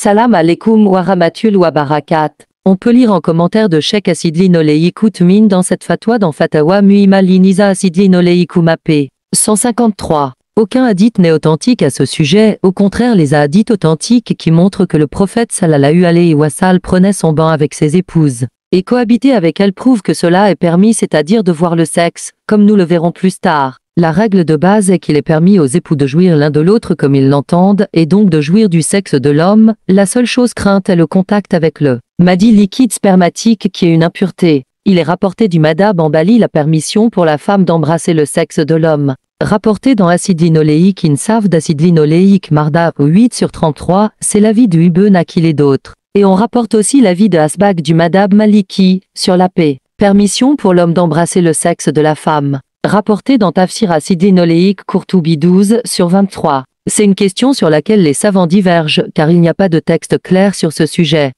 Salam alaikum wa wa barakat. On peut lire en commentaire de Sheikh Asidlin Olei min dans cette fatwa dans Fatawa Muima Liniza Asidlin Olei 153. Aucun hadith n'est authentique à ce sujet, au contraire les hadiths authentiques qui montrent que le prophète Salalahu alayhi wa sal prenait son bain avec ses épouses. Et cohabiter avec elles prouve que cela est permis c'est-à-dire de voir le sexe, comme nous le verrons plus tard. La règle de base est qu'il est permis aux époux de jouir l'un de l'autre comme ils l'entendent et donc de jouir du sexe de l'homme, la seule chose crainte est le contact avec le Madi liquide spermatique qui est une impureté. Il est rapporté du Madab en Bali la permission pour la femme d'embrasser le sexe de l'homme. Rapporté dans Acide linoléique Insav d'acide Marda 8 sur 33, c'est l'avis du Ibn Akil et d'autres. Et on rapporte aussi l'avis de Asbag du Madab Maliki, sur la paix. Permission pour l'homme d'embrasser le sexe de la femme rapporté dans Tafsir Asidinoléique Courtoubi 12 sur 23. C'est une question sur laquelle les savants divergent car il n'y a pas de texte clair sur ce sujet.